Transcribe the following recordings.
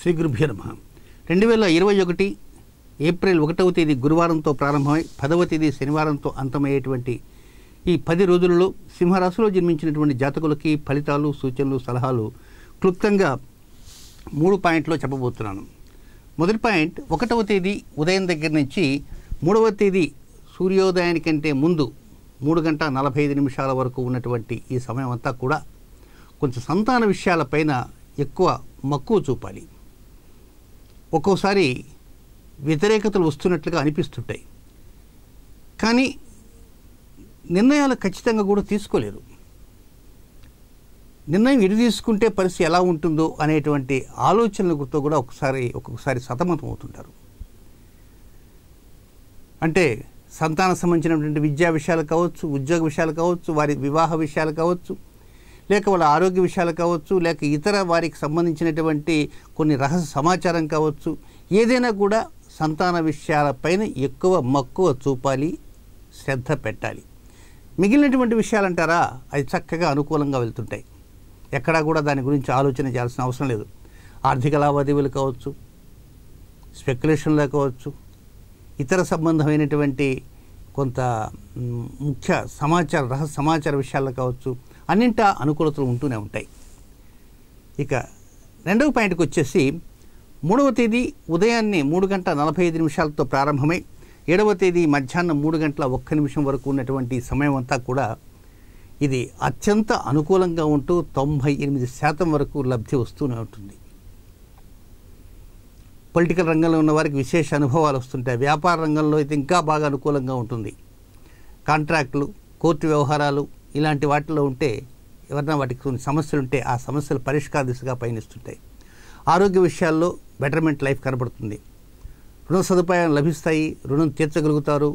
శ్రీ గురుభ్యో నమ రెండు వేల ఇరవై ఒకటి ఏప్రిల్ ఒకటవ తేదీ గురువారంతో ప్రారంభమై పదవ తేదీ శనివారంతో అంతమయ్యేటువంటి ఈ పది రోజులలో సింహరాశిలో జన్మించినటువంటి జాతకులకి ఫలితాలు సూచనలు సలహాలు క్లుప్తంగా మూడు పాయింట్లో చెప్పబోతున్నాను మొదటి పాయింట్ ఒకటవ తేదీ ఉదయం దగ్గర నుంచి మూడవ తేదీ సూర్యోదయానికంటే ముందు మూడు గంట నలభై ఐదు నిమిషాల వరకు ఉన్నటువంటి ఈ సమయం అంతా కూడా కొంచెం సంతాన విషయాలపైన ఎక్కువ మక్కువ చూపాలి ఒక్కోసారి వ్యతిరేకతలు వస్తున్నట్లుగా అనిపిస్తుంటాయి కానీ నిర్ణయాలు ఖచ్చితంగా కూడా తీసుకోలేరు నిర్ణయం ఎటు తీసుకుంటే పరిస్థితి ఎలా ఉంటుందో అనేటువంటి ఆలోచనలతో కూడా ఒకసారి ఒక్కొక్కసారి సతమతం అవుతుంటారు అంటే సంతాన సంబంధించినటువంటి విద్యా విషయాలు కావచ్చు ఉద్యోగ విషయాలు కావచ్చు వారి వివాహ విషయాలు కావచ్చు లేక వాళ్ళ ఆరోగ్య విషయాలు కావచ్చు లేక ఇతర వారికి సంబంధించినటువంటి కొన్ని రహస్య సమాచారం కావచ్చు ఏదైనా కూడా సంతాన విషయాలపైన ఎక్కువ మక్కువ చూపాలి శ్రద్ధ పెట్టాలి మిగిలినటువంటి విషయాలు అంటారా అది చక్కగా అనుకూలంగా వెళ్తుంటాయి ఎక్కడా కూడా దాని గురించి ఆలోచన చేయాల్సిన అవసరం లేదు ఆర్థిక లావాదేవీలు కావచ్చు స్పెక్యులేషన్లు కావచ్చు ఇతర సంబంధమైనటువంటి కొంత ముఖ్య సమాచార రహస్య సమాచార విషయాలు కావచ్చు అన్నింట అనుకూలతలు ఉంటూనే ఉంటాయి ఇక రెండవ పాయింట్కి వచ్చేసి మూడవ తేదీ ఉదయాన్నే మూడు గంటల నలభై ఐదు నిమిషాలతో ప్రారంభమై ఏడవ తేదీ మధ్యాహ్నం మూడు గంటల ఒక్క నిమిషం వరకు ఉన్నటువంటి సమయం అంతా కూడా ఇది అత్యంత అనుకూలంగా ఉంటూ తొంభై ఎనిమిది శాతం వరకు లబ్ధి వస్తూనే ఉంటుంది పొలిటికల్ రంగంలో ఉన్న వారికి విశేష అనుభవాలు వస్తుంటాయి వ్యాపార రంగంలో అయితే ఇంకా బాగా అనుకూలంగా ఉంటుంది కాంట్రాక్టులు కోర్టు వ్యవహారాలు ఇలాంటి వాటిలో ఉంటే ఎవరైనా వాటికి కొన్ని సమస్యలు ఉంటే ఆ సమస్యలు పరిష్కార దిశగా పయనిస్తుంటాయి ఆరోగ్య విషయాల్లో బెటర్మెంట్ లైఫ్ కనబడుతుంది రుణ సదుపాయాలు లభిస్తాయి రుణం తీర్చగలుగుతారు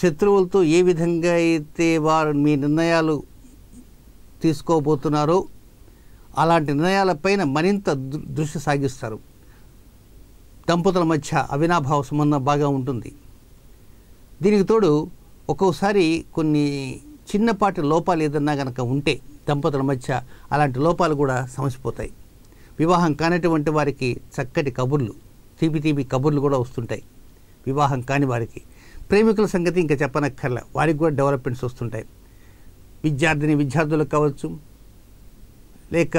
శత్రువులతో ఏ విధంగా అయితే వారు మీ నిర్ణయాలు తీసుకోబోతున్నారో అలాంటి నిర్ణయాలపైన మరింత దృష్టి సాగిస్తారు దంపతుల మధ్య అవినాభావ సంబంధం బాగా ఉంటుంది దీనికి తోడు ఒక్కోసారి కొన్ని చిన్నపాటి లోపాలు ఏదన్నా కనుక ఉంటే దంపతుల మధ్య అలాంటి లోపాలు కూడా సమసిపోతాయి వివాహం కానటువంటి వారికి చక్కటి కబుర్లు తీపి తీపి కబుర్లు కూడా వస్తుంటాయి వివాహం కాని వారికి ప్రేమికుల సంగతి ఇంకా చెప్పనక్కర్ల వారికి కూడా డెవలప్మెంట్స్ వస్తుంటాయి విద్యార్థిని విద్యార్థులకు కావచ్చు లేక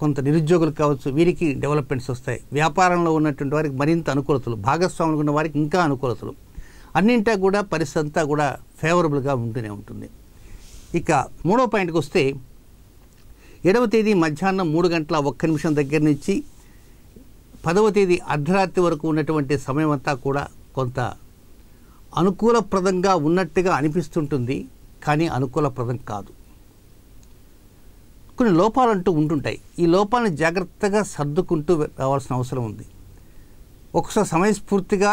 కొంత నిరుద్యోగులకు కావచ్చు వీరికి డెవలప్మెంట్స్ వస్తాయి వ్యాపారంలో ఉన్నటువంటి వారికి మరింత అనుకూలతలు భాగస్వాములు ఉన్న వారికి ఇంకా అనుకూలతలు అన్నింటా కూడా పరిస్థితి అంతా కూడా ఫేవరబుల్గా ఉంటూనే ఉంటుంది ఇక మూడో పాయింట్కి వస్తే ఏడవ తేదీ మధ్యాహ్నం మూడు గంటల ఒక్క నిమిషం దగ్గర నుంచి పదవ తేదీ అర్ధరాత్రి వరకు ఉన్నటువంటి సమయం అంతా కూడా కొంత అనుకూలప్రదంగా ఉన్నట్టుగా అనిపిస్తుంటుంది కానీ అనుకూలప్రదం కాదు కొన్ని లోపాలు అంటూ ఉంటుంటాయి ఈ లోపాలను జాగ్రత్తగా సర్దుకుంటూ రావాల్సిన అవసరం ఉంది ఒకసారి సమయస్ఫూర్తిగా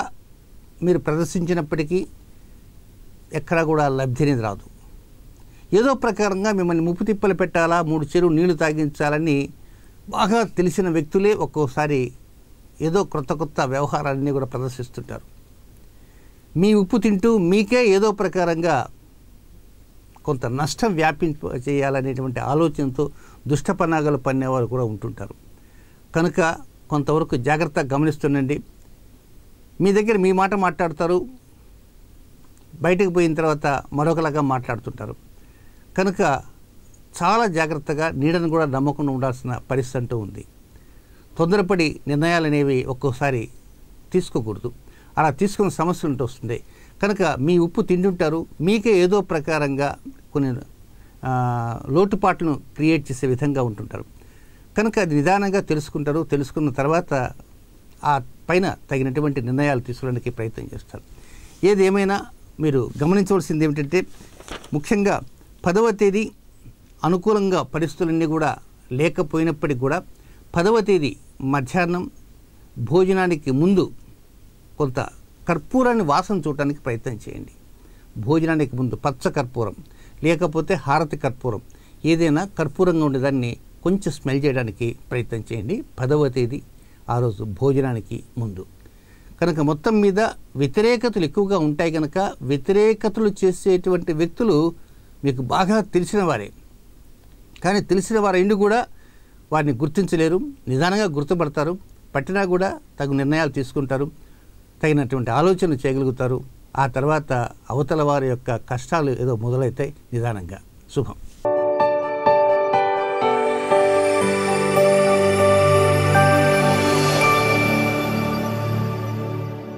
మీరు ప్రదర్శించినప్పటికీ ఎక్కడా కూడా లబ్ధి అనేది రాదు ఏదో ప్రకారంగా మిమ్మల్ని ముప్పు తిప్పలు పెట్టాలా మూడు చెరువు నీళ్లు తాగించాలని బాగా తెలిసిన వ్యక్తులే ఒక్కోసారి ఏదో క్రొత్త కొత్త వ్యవహారాన్ని కూడా ప్రదర్శిస్తుంటారు మీ ఉప్పు తింటూ మీకే ఏదో ప్రకారంగా కొంత నష్టం వ్యాపించ చేయాలనేటువంటి ఆలోచనతో దుష్ట పన్నేవారు కూడా ఉంటుంటారు కనుక కొంతవరకు జాగ్రత్త గమనిస్తుండండి మీ దగ్గర మీ మాట మాట్లాడతారు బయటకు పోయిన తర్వాత మరొకలాగా మాట్లాడుతుంటారు కనుక చాలా జాగ్రత్తగా నీడను కూడా నమ్మకుండా ఉండాల్సిన పరిస్థితి అంటూ ఉంది తొందరపడి నిర్ణయాలు అనేవి ఒక్కోసారి తీసుకోకూడదు అలా తీసుకున్న సమస్యలు ఉంటూ వస్తుంది కనుక మీ ఉప్పు తిండి ఉంటారు మీకే ఏదో ప్రకారంగా కొన్ని లోటుపాట్లను క్రియేట్ చేసే విధంగా ఉంటుంటారు కనుక అది నిదానంగా తెలుసుకుంటారు తెలుసుకున్న తర్వాత ఆ పైన తగినటువంటి నిర్ణయాలు తీసుకోవడానికి ప్రయత్నం చేస్తారు ఏదేమైనా మీరు గమనించవలసింది ఏమిటంటే ముఖ్యంగా పదవ తేదీ అనుకూలంగా పరిస్థితులన్నీ కూడా లేకపోయినప్పటికీ కూడా పదవ తేదీ మధ్యాహ్నం భోజనానికి ముందు కొంత కర్పూరాన్ని వాసన చూడటానికి ప్రయత్నం చేయండి భోజనానికి ముందు పచ్చ కర్పూరం లేకపోతే హారతి కర్పూరం ఏదైనా కర్పూరంగా ఉండేదాన్ని కొంచెం స్మెల్ చేయడానికి ప్రయత్నం చేయండి పదవ తేదీ ఆ రోజు భోజనానికి ముందు కనుక మొత్తం మీద వ్యతిరేకతలు ఎక్కువగా ఉంటాయి కనుక వ్యతిరేకతలు చేసేటువంటి వ్యక్తులు మీకు బాగా తెలిసిన వారే కానీ తెలిసిన వారైండి కూడా వారిని గుర్తించలేరు నిదానంగా గుర్తుపడతారు పట్టినా కూడా తగు నిర్ణయాలు తీసుకుంటారు తగినటువంటి ఆలోచనలు చేయగలుగుతారు ఆ తర్వాత అవతల వారి యొక్క కష్టాలు ఏదో మొదలైతాయి నిదానంగా శుభం